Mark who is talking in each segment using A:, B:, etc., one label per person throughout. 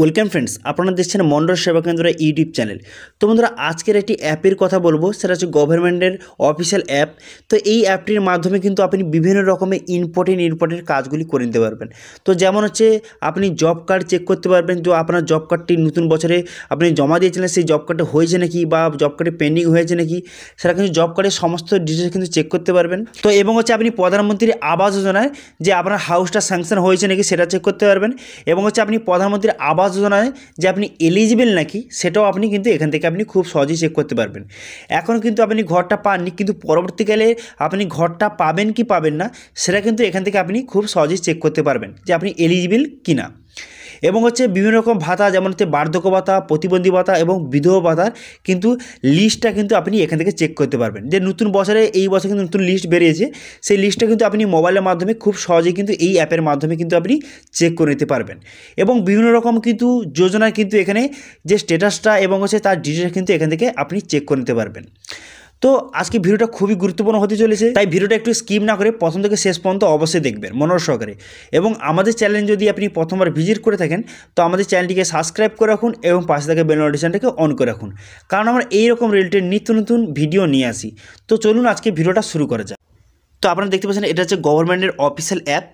A: welcome friends আপনারা দেখছেন মন্ডল সেবা কেন্দ্র ইউটিউব চ্যানেল তো বন্ধুরা আজকের একটি অ্যাপের কথা বলবো সেটা হচ্ছে গভর্নমেন্টের অফিসিয়াল অ্যাপ তো এই অ্যাপটির মাধ্যমে কিন্তু আপনি বিভিন্ন রকমের ইম্পর্টেন্ট ইম্পর্টেন্ট কাজগুলি করে নিতে পারবেন তো যেমন হচ্ছে আপনি জব কার্ড চেক করতে পারবেন তো আপনার জব কার্ডটি নতুন বছরে আপনি জমা দিয়েছিলেন সেই জব কার্ডটা হয়েছে নাকি বা জব কার্ডে পেন্ডিং হয়েছে নাকি সেটা কিন্তু জব কার্ডের সমস্ত ডিটেলস কিন্তু চেক করতে পারবেন তো এবং হচ্ছে আপনি প্রধানমন্ত্রীর আবাস যোজনায় যে আপনার হাউসটা স্যাংশন হয়েছে নাকি সেটা চেক করতে পারবেন এবং হচ্ছে আপনি প্রধানমন্ত্রীর আবাস আবাস যোজনায় যে আপনি এলিজিবেল নাকি সেটাও আপনি কিন্তু এখান থেকে আপনি খুব সহজেই চেক করতে পারবেন এখন কিন্তু আপনি ঘরটা পাননি কিন্তু পরবর্তীকালে আপনি ঘরটা পাবেন কি পাবেন না সেটা কিন্তু এখান থেকে আপনি খুব সহজেই চেক করতে পারবেন যে আপনি এলিজিবেল কিনা এবং হচ্ছে বিভিন্ন রকম ভাতা যেমন হচ্ছে বার্ধক্য ভাতা প্রতিবন্ধী ভাতা এবং বিধবা ভাতার কিন্তু লিস্টটা কিন্তু আপনি এখান থেকে চেক করতে পারবেন যে নতুন বছরে এই বছর কিন্তু নতুন লিস্ট বেরিয়েছে সেই লিস্টটা কিন্তু আপনি মোবাইলের মাধ্যমে খুব সহজেই কিন্তু এই অ্যাপের মাধ্যমে কিন্তু আপনি চেক করে নিতে পারবেন এবং বিভিন্ন রকম কিন্তু যোজনা কিন্তু এখানে যে স্ট্যাটাসটা এবং হচ্ছে তার ডিটেলস কিন্তু এখান থেকে আপনি চেক করে নিতে পারবেন তো আজকে ভিডিওটা খুবই গুরুত্বপূর্ণ হতে চলেছে তাই ভিডিওটা একটু স্কিপ না করে প্রথম থেকে শেষ পর্যন্ত অবশ্যই দেখবেন মনোর সহকারে এবং আমাদের চ্যানেল যদি আপনি প্রথমবার ভিজিট করে থাকেন তো আমাদের চ্যানেলটিকে সাবস্ক্রাইব করে রাখুন এবং পাশে থেকে বেল নোটিফিকেশনটাকে অন করে রাখুন কারণ আমরা এইরকম রিলেটেড নিত্য নতুন ভিডিও নিয়ে আসি তো চলুন আজকে ভিডিওটা শুরু করা যাক তো আপনারা দেখতে পাচ্ছেন এটা হচ্ছে গভর্নমেন্টের অফিসিয়াল অ্যাপ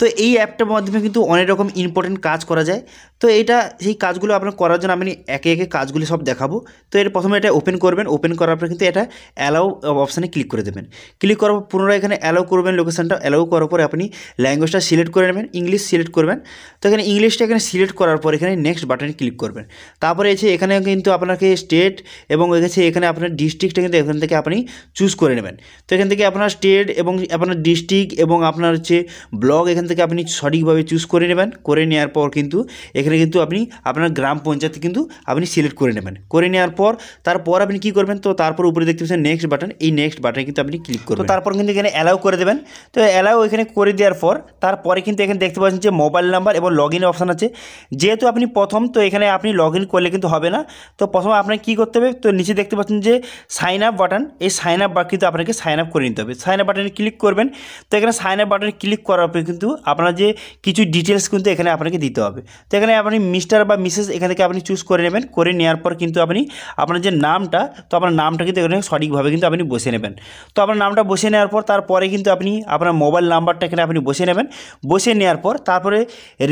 A: তো এই অ্যাপটার মাধ্যমে কিন্তু অনেক রকম ইম্পর্টেন্ট কাজ করা যায় তো এটা সেই কাজগুলো আপনার করার জন্য আমি একে একে কাজগুলি সব দেখাবো তো এটা প্রথমে এটা ওপেন করবেন ওপেন করার পর কিন্তু এটা অ্যালাউ অপশানে ক্লিক করে দেবেন ক্লিক করার পর পুনরায় এখানে অ্যালাউ করবেন লোকেশানটা অ্যালাউ করার পরে আপনি ল্যাঙ্গুয়েজটা সিলেক্ট করে নেবেন ইংলিশ সিলেক্ট করবেন তো এখানে ইংলিশটা এখানে সিলেক্ট করার পর এখানে নেক্সট বাটনে ক্লিক করবেন তারপরে এসে এখানে কিন্তু আপনাকে স্টেট এবং এসে এখানে আপনার ডিস্ট্রিক্টটা কিন্তু এখান থেকে আপনি চুজ করে নেবেন তো এখান থেকে আপনার স্টেট এবং আপনার ডিস্ট্রিক্ট এবং আপনার হচ্ছে ব্লক এখান এখান থেকে আপনি সঠিকভাবে চুজ করে নেবেন করে নেওয়ার পর কিন্তু এখানে কিন্তু আপনি আপনার গ্রাম পঞ্চায়েত কিন্তু আপনি সিলেক্ট করে নেবেন করে নেওয়ার পর তারপর আপনি কি করবেন তো তারপর উপরে দেখতে পাচ্ছেন নেক্সট বাটন এই নেক্সট বাটনে কিন্তু আপনি ক্লিক করবেন তারপর কিন্তু এখানে অ্যালাউ করে দেবেন তো অ্যালাউ এখানে করে দেওয়ার পর তারপরে কিন্তু এখানে দেখতে পাচ্ছেন যে মোবাইল নাম্বার এবং লগ ইন অপশান আছে যেহেতু আপনি প্রথম তো এখানে আপনি লগ ইন করলে কিন্তু হবে না তো প্রথমে আপনাকে কী করতে হবে তো নিচে দেখতে পাচ্ছেন যে সাইন আপ বাটন এই সাইন আপ কিন্তু আপনাকে সাইন আপ করে নিতে হবে সাইন আপ বাটনে ক্লিক করবেন তো এখানে সাইন আপ বাটনে ক্লিক করার পর কিন্তু আপনার যে কিছু ডিটেলস কিন্তু এখানে আপনাকে দিতে হবে তো এখানে আপনি মিস্টার বা মিসেস এখান থেকে আপনি চুজ করে নেবেন করে নেওয়ার পর কিন্তু আপনি আপনার যে নামটা তো আপনার নামটা কিন্তু এখানে সঠিকভাবে কিন্তু আপনি বসে নেবেন তো আপনার নামটা বসে নেওয়ার পর তারপরে কিন্তু আপনি আপনার মোবাইল নাম্বারটা এখানে আপনি বসে নেবেন বসে নেওয়ার পর তারপরে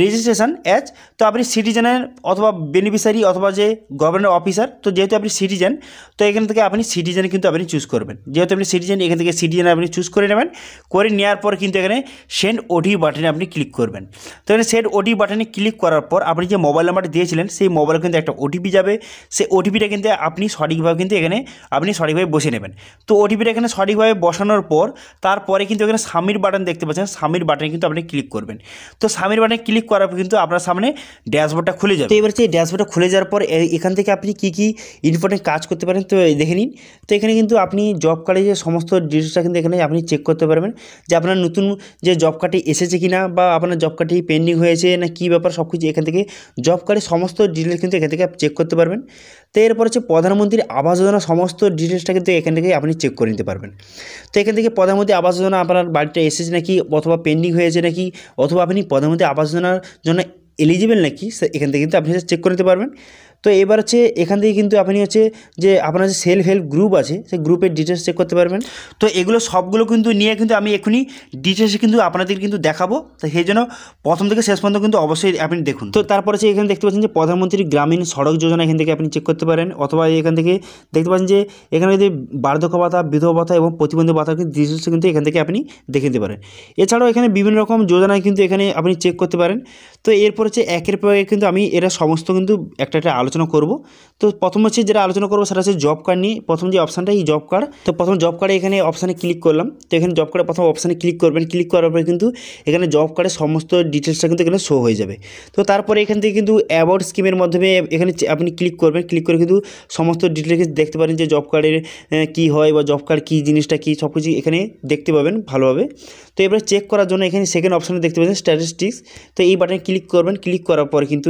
A: রেজিস্ট্রেশন অ্যাজ তো আপনি সিটিজেনের অথবা বেনিফিসারি অথবা যে গভর্নমেন্ট অফিসার তো যেহেতু আপনি সিটিজেন তো এখান থেকে আপনি সিটিজেন কিন্তু আপনি চুজ করবেন যেহেতু আপনি সিটিজেন এখান থেকে সিটিজেন আপনি চুজ করে নেবেন করে নেওয়ার পর কিন্তু এখানে সেন্ড ওটি বা বাটনে আপনি ক্লিক করবেন তো এখানে সেট ওটিপি বাটনে ক্লিক করার পর আপনি যে মোবাইল নাম্বার দিয়েছিলেন সেই মোবাইলে কিন্তু একটা ওটিপি যাবে সেই ওটিপিটা কিন্তু আপনি সঠিকভাবে কিন্তু এখানে আপনি সঠিকভাবে বসে নেবেন তো ওটিপিটা এখানে সঠিকভাবে বসানোর পর তারপরে কিন্তু এখানে স্বামীর বাটন দেখতে পাচ্ছেন স্বামীর বাটনে কিন্তু আপনি ক্লিক করবেন তো স্বামীর বাটনে ক্লিক করার পর কিন্তু আপনার সামনে ড্যাশবোর্ডটা খুলে যাবে তো এবার সেই ড্যাশবোর্ডটা খুলে যাওয়ার পর এখান থেকে আপনি কি কি ইম্পর্টেন্ট কাজ করতে পারেন তো দেখে নিন তো এখানে কিন্তু আপনি জব কার্ডে যে সমস্ত ডিটেলসটা কিন্তু এখানে আপনি চেক করতে পারবেন যে আপনার নতুন যে জব কার্ডটি এসেছে কি না বা আপনার জব কার্ডটি পেন্ডিং হয়েছে না কি ব্যাপার সব কিছু এখান থেকে জব কার্ডের সমস্ত ডিটেলস কিন্তু এখান থেকে চেক করতে পারবেন তো এরপর হচ্ছে প্রধানমন্ত্রীর আবাস যোজনা সমস্ত ডিটেলসটা কিন্তু এখান থেকে আপনি চেক করে নিতে পারবেন তো এখান থেকে প্রধানমন্ত্রী আবাস যোজনা আপনার বাড়িটা এসেছে নাকি অথবা পেন্ডিং হয়েছে নাকি অথবা আপনি প্রধানমন্ত্রী আবাস যোজনার জন্য এলিজিবেল নাকি এখান থেকে কিন্তু আপনি চেক করে নিতে পারবেন তো এবার হচ্ছে এখান থেকে কিন্তু আপনি হচ্ছে যে আপনার যে সেলফ হেল্প গ্রুপ আছে সেই গ্রুপের ডিটেলস চেক করতে পারবেন তো এগুলো সবগুলো কিন্তু নিয়ে কিন্তু আমি এখনই ডিটেলসে কিন্তু আপনাদের কিন্তু দেখাবো তো সেই জন্য প্রথম থেকে শেষ পর্যন্ত কিন্তু অবশ্যই আপনি দেখুন তো তারপরে হচ্ছে এখানে দেখতে পাচ্ছেন যে প্রধানমন্ত্রী গ্রামীণ সড়ক যোজনা এখান থেকে আপনি চেক করতে পারেন অথবা এখান থেকে দেখতে পাচ্ছেন যে এখানে যদি বার্ধক্য ভাতা বিধবা ভাতা এবং প্রতিবন্ধী ভাতা ডিটেলসে কিন্তু এখান থেকে আপনি দেখে নিতে পারেন এছাড়াও এখানে বিভিন্ন রকম যোজনা কিন্তু এখানে আপনি চেক করতে পারেন তো এরপর হচ্ছে একের পর কিন্তু আমি এরা সমস্ত কিন্তু একটা একটা আলোচনা আলোচনা করব তো প্রথম হচ্ছে যেটা আলোচনা করবো সেটা হচ্ছে জব কার্ড নিয়ে প্রথম যে অপশানটা এই জব কার্ড তো প্রথম জব কার্ডে এখানে অপশানে ক্লিক করলাম তো এখানে জব কার্ডে প্রথম অপশানে ক্লিক করবেন ক্লিক করার পরে কিন্তু এখানে জব কার্ডের সমস্ত ডিটেলসটা কিন্তু এখানে শো হয়ে যাবে তো তারপরে এখান থেকে কিন্তু অ্যাওয়ার্ড স্কিমের মাধ্যমে এখানে আপনি ক্লিক করবেন ক্লিক করে কিন্তু সমস্ত ডিটেলস দেখতে পারেন যে জব কার্ডের কী হয় বা জব কার্ড কী জিনিসটা কী সব কিছু এখানে দেখতে পাবেন ভালোভাবে তো এবারে চেক করার জন্য এখানে সেকেন্ড অপশানে দেখতে পাচ্ছেন স্ট্যাটিস্টিক্স তো এই বাটনে ক্লিক করবেন ক্লিক করার পরে কিন্তু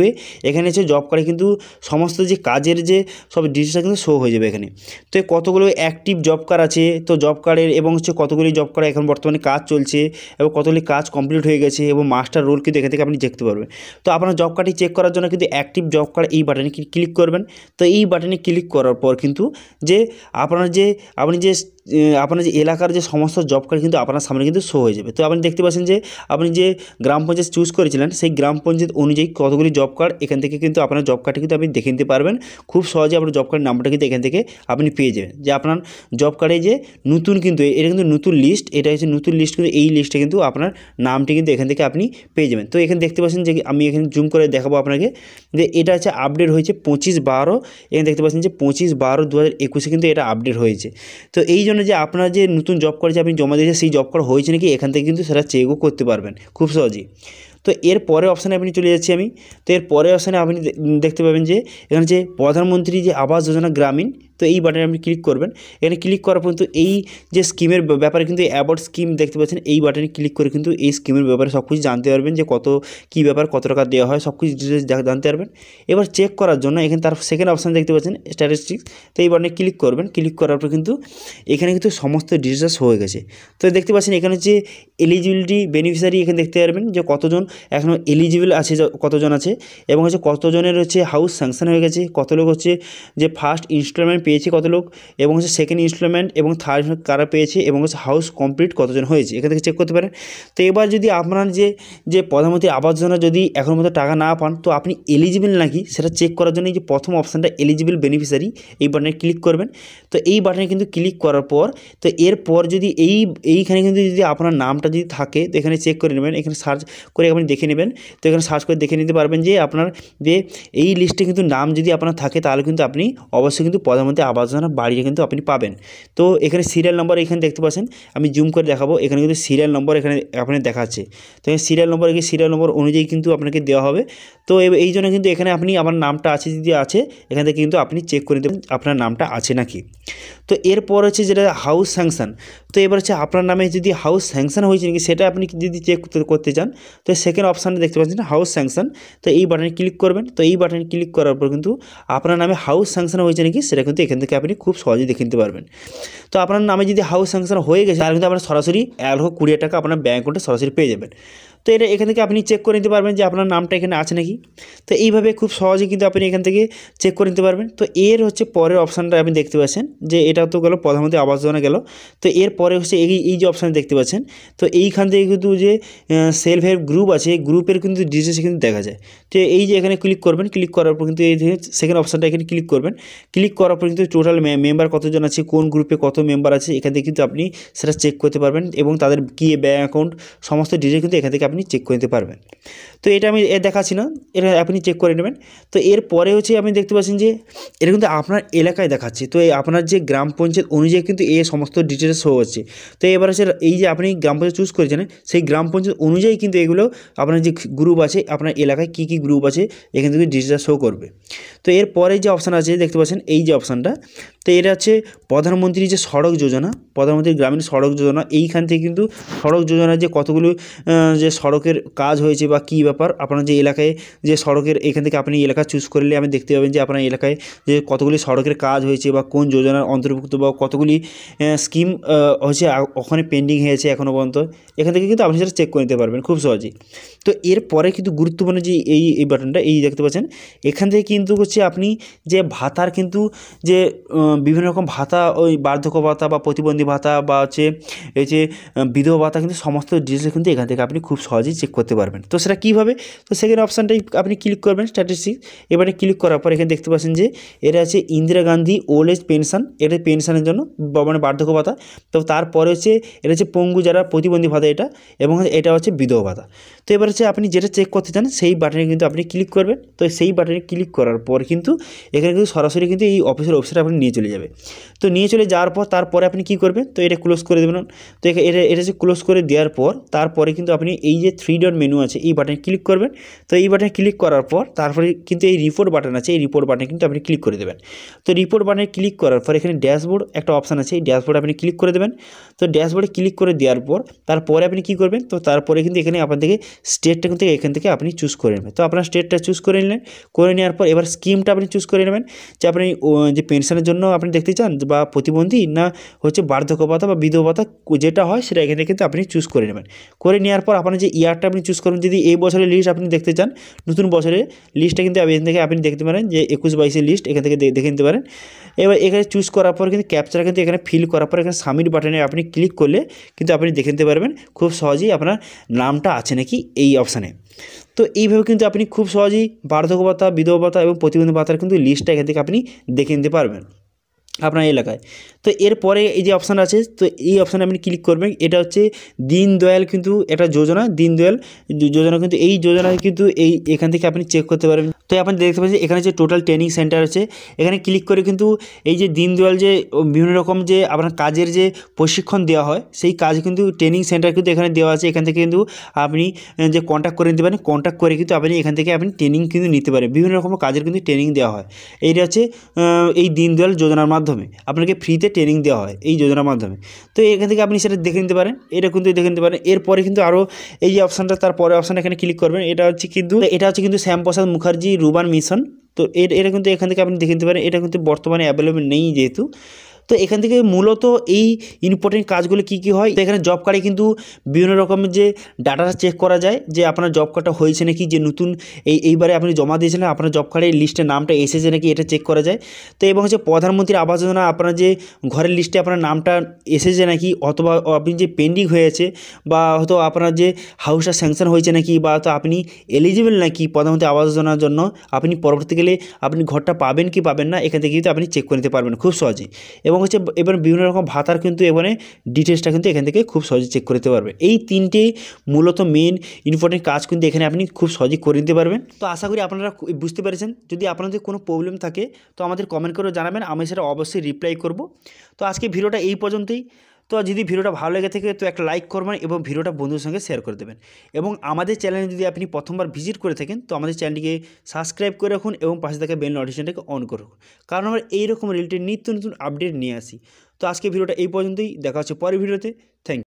A: এখানে হচ্ছে জব কার্ডে কিন্তু সমস্ত যে কাজের যে সব ডিটেলসটা কিন্তু শো হয়ে যাবে এখানে তো কতগুলো অ্যাক্টিভ জব কার্ড আছে তো জব কার্ডের এবং হচ্ছে কতগুলি জব কার্ড এখন বর্তমানে কাজ চলছে এবং কতগুলি কাজ কমপ্লিট হয়ে গেছে এবং মাস্টার রোল কিন্তু এখান থেকে আপনি দেখতে পারবেন তো আপনার জব কার্ডটি চেক করার জন্য কিন্তু অ্যাক্টিভ জব কার্ড এই বাটনে ক্লিক করবেন তো এই বাটনে ক্লিক করার পর কিন্তু যে আপনার যে আপনি যে আপনার যে এলাকার যে সমস্ত জব কার্ড কিন্তু আপনার সামনে কিন্তু শো হয়ে যাবে তো আপনি দেখতে পাচ্ছেন যে আপনি যে গ্রাম পঞ্চায়েত চুজ করেছিলেন সেই গ্রাম পঞ্চায়েত অনুযায়ী কতগুলি জব কার্ড এখান থেকে কিন্তু আপনার জব কার্ডটি কিন্তু আপনি দেখে নিতে পারবেন খুব সহজে আপনার জব কার্ডের নাম্বারটা কিন্তু এখান থেকে আপনি পেয়ে যাবেন যে আপনার জব কার্ডে যে নতুন কিন্তু এটা কিন্তু নতুন লিস্ট এটা হচ্ছে নতুন লিস্ট কিন্তু এই লিস্টে কিন্তু আপনার নামটি কিন্তু এখান থেকে আপনি পেয়ে যাবেন তো এখানে দেখতে পাচ্ছেন যে আমি এখানে জুম করে দেখাবো আপনাকে যে এটা হচ্ছে আপডেট হয়েছে পঁচিশ বারো এখানে দেখতে পাচ্ছেন যে পঁচিশ বারো দু হাজার একুশে কিন্তু এটা আপডেট হয়েছে তো এই জন্য যে আপনার যে নতুন জব কার্ড আপনি জমা দিয়েছেন সেই জব কার্ড হয়েছে নাকি এখান থেকে কিন্তু সেটা চেকও করতে পারবেন খুব সহজেই তো এর পরে অপশানে আপনি চলে যাচ্ছি আমি তো এর পরে অপশানে আপনি দেখতে পাবেন যে এখানে যে প্রধানমন্ত্রী যে আবাস যোজনা গ্রামীণ তো এই বাটনে আপনি ক্লিক করবেন এখানে ক্লিক করার পর কিন্তু এই যে স্কিমের ব্যাপারে কিন্তু অ্যাবাউট স্কিম দেখতে পাচ্ছেন এই বাটনে ক্লিক করে কিন্তু এই স্কিমের ব্যাপারে সব কিছু জানতে পারবেন যে কত কী ব্যাপার কত টাকা দেওয়া হয় সব কিছু জানতে পারবেন এবার চেক করার জন্য এখানে তার সেকেন্ড অপশান দেখতে পাচ্ছেন স্ট্যাটিস্টিক্স তো এই বাটনে ক্লিক করবেন ক্লিক করার পর কিন্তু এখানে কিন্তু সমস্ত ডিটেলস হয়ে গেছে তো দেখতে পাচ্ছেন এখানে হচ্ছে এলিজিবিলিটি বেনিফিশিয়ারি এখানে দেখতে পারবেন যে কতজন এখনও এলিজিবল আছে কতজন আছে এবং হচ্ছে কতজনের হচ্ছে হাউস স্যাংশন হয়ে গেছে কত লোক হচ্ছে যে ফার্স্ট ইনস্টলমেন্ট পেয়েছে কত লোক এবং হচ্ছে সেকেন্ড ইনস্টলমেন্ট এবং থার্ড কারা পেয়েছে এবং হচ্ছে হাউস কমপ্লিট কতজন হয়েছে এখান থেকে চেক করতে পারেন তো এবার যদি আপনার যে যে প্রধানমন্ত্রী আবাস যোজনা যদি এখন মতো টাকা না পান তো আপনি এলিজিবল নাকি সেটা চেক করার জন্য এই যে প্রথম অপশানটা এলিজিবল বেনিফিশিয়ারি এই বাটনে ক্লিক করবেন তো এই বাটনে কিন্তু ক্লিক করার পর তো এরপর যদি এই এইখানে কিন্তু যদি আপনার নামটা যদি থাকে তো এখানে চেক করে নেবেন এখানে সার্চ করে আপনি দেখে নেবেন তো এখানে সার্চ করে দেখে নিতে পারবেন যে আপনার যে এই লিস্টে কিন্তু নাম যদি আপনার থাকে তাহলে কিন্তু আপনি অবশ্যই কিন্তু প্রধানমন্ত্রী আবাস যোজনা বাড়িয়ে কিন্তু আপনি পাবেন তো এখানে সিরিয়াল নম্বর এখানে দেখতে পাচ্ছেন আমি জুম করে দেখাবো এখানে কিন্তু সিরিয়াল নম্বর এখানে আপনার দেখাচ্ছে তো এখানে সিরিয়াল নম্বর এখানে সিরিয়াল নম্বর অনুযায়ী কিন্তু আপনাকে দেওয়া হবে তো এই জন্য কিন্তু এখানে আপনি আমার নামটা আছে যদি আছে এখান থেকে কিন্তু আপনি চেক করে দেবেন আপনার নামটা আছে নাকি তো এরপর হচ্ছে যেটা হাউস স্যাংশন তো এবার হচ্ছে আপনার নামে যদি হাউস স্যাংশন হয়েছে নাকি সেটা আপনি যদি চেক করতে চান তো সে সেকেন্ড অপশানে দেখতে পাচ্ছেন হাউস স্যাংশন তো এই বাটনে ক্লিক করবেন তো এই বাটনে ক্লিক করার পর কিন্তু আপনার নামে হাউস স্যাংশন হয়েছে নাকি সেটা কিন্তু এখান থেকে আপনি খুব সহজেই দেখে নিতে পারবেন তো আপনার নামে যদি হাউস স্যাংশন হয়ে গেছে তাহলে কিন্তু আপনার সরাসরি এক লক্ষ কুড়ি টাকা আপনার ব্যাঙ্ক অ্যাকাউন্টে সরাসরি পেয়ে যাবেন তো এটা এখান থেকে আপনি চেক করে নিতে পারবেন যে আপনার নামটা এখানে আছে নাকি তো এইভাবে খুব সহজে কিন্তু আপনি এখান থেকে চেক করে নিতে পারবেন তো এর হচ্ছে পরের অপশানটা আপনি দেখতে পাচ্ছেন যে এটা তো গেলো প্রধানমন্ত্রী আবাস যোজনা গেল তো এর পরে হচ্ছে এই এই যে অপশান দেখতে পাচ্ছেন তো এইখান থেকে কিন্তু যে সেলফ হেল্প গ্রুপ আছে গ্রুপের কিন্তু ডিটেলস কিন্তু দেখা যায় তো এই যে এখানে ক্লিক করবেন ক্লিক করার পর কিন্তু এই সেকেন্ড অপশানটা এখানে ক্লিক করবেন ক্লিক করার পর কিন্তু টোটাল মেম্বার কতজন আছে কোন গ্রুপে কত মেম্বার আছে এখান থেকে কিন্তু আপনি সেটা চেক করতে পারবেন এবং তাদের কী ব্যাঙ্ক অ্যাকাউন্ট সমস্ত ডিটেলস কিন্তু এখান থেকে আপনি চেক করে নিতে পারবেন তো এটা আমি এ দেখাচ্ছি না এটা আপনি চেক করে নেবেন তো এর পরে হচ্ছে আপনি দেখতে পাচ্ছেন যে এটা কিন্তু আপনার এলাকায় দেখাচ্ছে তো আপনার যে গ্রাম পঞ্চায়েত অনুযায়ী কিন্তু এই সমস্ত ডিটেলস শো হচ্ছে তো এবার হচ্ছে এই যে আপনি গ্রাম পঞ্চায়েত চুজ করেছেন সেই গ্রাম পঞ্চায়েত অনুযায়ী কিন্তু এগুলো আপনার যে গ্রুপ আছে আপনার এলাকায় কী কী গ্রুপ আছে এখান থেকে ডিটেলস শো করবে তো এর পরে যে অপশান আছে দেখতে পাচ্ছেন এই যে অপশানটা তো এটা হচ্ছে প্রধানমন্ত্রী যে সড়ক যোজনা প্রধানমন্ত্রী গ্রামীণ সড়ক যোজনা এইখান থেকে কিন্তু সড়ক যোজনার যে কতগুলো যে সড়কের কাজ হয়েছে বা কী ব্যাপার আপনার যে এলাকায় যে সড়কের এখান থেকে আপনি এলাকা চুজ করলে আমি দেখতে পাবেন যে আপনার এলাকায় যে কতগুলি সড়কের কাজ হয়েছে বা কোন যোজনার অন্তর্ভুক্ত বা কতগুলি স্কিম হয়েছে ওখানে পেন্ডিং হয়েছে এখনও পর্যন্ত এখান থেকে কিন্তু আপনি সেটা চেক করে নিতে পারবেন খুব সহজেই তো এরপরে কিন্তু গুরুত্বপূর্ণ যে এই এই বাটনটা এই দেখতে পাচ্ছেন এখান থেকে কিন্তু হচ্ছে আপনি যে ভাতার কিন্তু যে বিভিন্ন রকম ভাতা ওই বার্ধক্য ভাতা বা প্রতিবন্ধী ভাতা বা হচ্ছে এই যে বিধবা ভাতা কিন্তু সমস্ত ডিটেলস কিন্তু এখান থেকে আপনি খুব সহজেই চেক করতে পারবেন তো সেটা কীভাবে হবে তো সেকেন্ড অপশানটাই আপনি ক্লিক করবেন স্ট্যাটিস্টিক্স এবারে ক্লিক করার পর এখানে দেখতে পাচ্ছেন যে এটা আছে Indira Gandhi old age pension এটা পেনশনের জন্য মানে বার্ধক্য ভাতা তো তারপরে হচ্ছে এটা হচ্ছে পঙ্গু যারা প্রতিবন্ধী ভাতা এটা এবং এটা হচ্ছে বিধবা ভাতা তো এবার হচ্ছে আপনি যেটা চেক করতে চান সেই বাটনে কিন্তু আপনি ক্লিক করবেন তো সেই বাটনে ক্লিক করার পর কিন্তু এখানে কিন্তু সরাসরি কিন্তু এই অফিসের অফিসার আপনি নিয়ে চলে যাবে তো নিয়ে চলে যাওয়ার পর তারপরে আপনি কি করবেন তো এটা ক্লোজ করে দেবেন তো এটা এটা হচ্ছে ক্লোজ করে দেওয়ার পর তারপরে কিন্তু আপনি এই যে থ্রি ডট মেনু আছে এই বাটনে ক্লিক ক্লিক করবেন তো এই বাটনে ক্লিক করার পর তারপরে কিন্তু এই রিপোর্ট বাটন আছে এই রিপোর্ট বাটনে কিন্তু আপনি ক্লিক করে দেবেন তো রিপোর্ট বাটনে ক্লিক করার পর এখানে ড্যাশবোর্ড একটা অপশান আছে এই ড্যাশবোর্ডে আপনি ক্লিক করে দেবেন তো ড্যাশবোর্ডে ক্লিক করে দেওয়ার পর তারপরে আপনি কি করবেন তো তারপরে কিন্তু এখানে আপনার থেকে স্টেটটা কিন্তু এখান থেকে আপনি চুজ করে নেবেন তো আপনার স্টেটটা চুজ করে নিলেন করে নেওয়ার পর এবার স্কিমটা আপনি চুজ করে নেবেন যে আপনি যে পেনশনের জন্য আপনি দেখতে চান বা প্রতিবন্ধী না হচ্ছে বার্ধক্য ভাতা বা বিধবা ভাতা যেটা হয় সেটা এখানে কিন্তু আপনি চুজ করে নেবেন করে নেওয়ার পর আপনার যে ইয়ারটা আপনি চুজ করবেন যদি এই বছর বছরের লিস্ট আপনি দেখতে চান নতুন বছরের লিস্টটা কিন্তু এখান থেকে আপনি দেখতে পারেন যে একুশ বাইশের লিস্ট এখান থেকে দেখে নিতে পারেন এবার এখানে চুজ করার পর কিন্তু ক্যাপচার কিন্তু এখানে ফিল করার পর এখানে সাবমিট বাটনে আপনি ক্লিক করলে কিন্তু আপনি দেখে নিতে পারবেন খুব সহজেই আপনার নামটা আছে নাকি এই অপশানে তো এইভাবে কিন্তু আপনি খুব সহজেই বার্ধক্য ভাতা বিধবা ভাতা এবং প্রতিবন্ধী ভাতার কিন্তু লিস্টটা এখান থেকে আপনি দেখে নিতে পারবেন আপনার এলাকায় তো এরপরে এই যে অপশান আছে তো এই অপশানে আপনি ক্লিক করবেন এটা হচ্ছে দিন দয়াল কিন্তু এটা যোজনা দিন দয়াল যোজনা কিন্তু এই যোজনায় কিন্তু এই এখান থেকে আপনি চেক করতে পারবেন তো আপনি দেখতে পাচ্ছেন এখানে যে টোটাল ট্রেনিং সেন্টার আছে এখানে ক্লিক করে কিন্তু এই যে দিন দয়াল যে বিভিন্ন রকম যে আপনার কাজের যে প্রশিক্ষণ দেওয়া হয় সেই কাজ কিন্তু ট্রেনিং সেন্টার কিন্তু এখানে দেওয়া আছে এখান থেকে কিন্তু আপনি যে কন্ট্যাক্ট করে নিতে পারেন কন্ট্যাক্ট করে কিন্তু আপনি এখান থেকে আপনি ট্রেনিং কিন্তু নিতে পারেন বিভিন্ন রকম কাজের কিন্তু ট্রেনিং দেওয়া হয় এইটা হচ্ছে এই দিন দয়াল যোজনার মাধ্যমে মাধ্যমে আপনাকে ফ্রিতে ট্রেনিং দেওয়া হয় এই যোজনার মাধ্যমে তো এখান থেকে আপনি সেটা দেখে নিতে পারেন এটা কিন্তু দেখে নিতে পারেন এরপরে কিন্তু আরও এই যে অপশানটা তার পরে অপশান এখানে ক্লিক করবেন এটা হচ্ছে কিন্তু এটা হচ্ছে কিন্তু শ্যামপ্রসাদ মুখার্জি রুবান মিশন তো এটা কিন্তু এখান থেকে আপনি দেখে নিতে পারেন এটা কিন্তু বর্তমানে অ্যাভেলেবেল নেই যেহেতু তো এখান থেকে মূলত এই ইম্পর্টেন্ট কাজগুলো কি কি হয় তো এখানে জব কার্ডে কিন্তু বিভিন্ন রকমের যে ডাটাটা চেক করা যায় যে আপনার জব কার্ডটা হয়েছে নাকি যে নতুন এই এইবারে আপনি জমা দিয়েছিলেন আপনার জব কার্ডের লিস্টে নামটা এসেছে নাকি এটা চেক করা যায় তো এবং হচ্ছে প্রধানমন্ত্রীর আবাস যোজনা আপনার যে ঘরের লিস্টে আপনার নামটা এসেছে নাকি অথবা আপনি যে পেন্ডিং হয়েছে বা হয়তো আপনার যে হাউসটা স্যাংশন হয়েছে নাকি বা তো আপনি এলিজিবল নাকি প্রধানমন্ত্রী আবাস যোজনার জন্য আপনি পরবর্তীকালে আপনি ঘরটা পাবেন কি পাবেন না এখান থেকে কিন্তু আপনি চেক করে নিতে পারবেন খুব সহজে এবং হচ্ছে এবার বিভিন্ন রকম ভাতার কিন্তু এবারে ডিটেলসটা কিন্তু এখান থেকে খুব সহজে চেক করতে পারবে এই তিনটেই মূলত মেন ইম্পর্টেন্ট কাজ কিন্তু এখানে আপনি খুব সহজেই করে নিতে পারবেন তো আশা করি আপনারা বুঝতে পেরেছেন যদি আপনাদের কোনো প্রবলেম থাকে তো আমাদের কমেন্ট করে জানাবেন আমি সেটা অবশ্যই রিপ্লাই করব তো আজকে ভিডিওটা এই পর্যন্তই তো যদি ভিডিওটা ভালো লেগে থাকে তো একটা লাইক করবেন এবং ভিডিওটা বন্ধুর সঙ্গে শেয়ার করে দেবেন এবং আমাদের চ্যানেলে যদি আপনি প্রথমবার ভিজিট করে থাকেন তো আমাদের চ্যানেলটিকে সাবস্ক্রাইব করে রাখুন এবং পাশে থাকা বেল নোটিফিকেশনটাকে অন করে রাখুন কারণ আমরা এইরকম রিলেটেড নিত্য নতুন আপডেট নিয়ে আসি তো আজকে ভিডিওটা এই পর্যন্তই দেখা হচ্ছে পরের ভিডিওতে থ্যাংক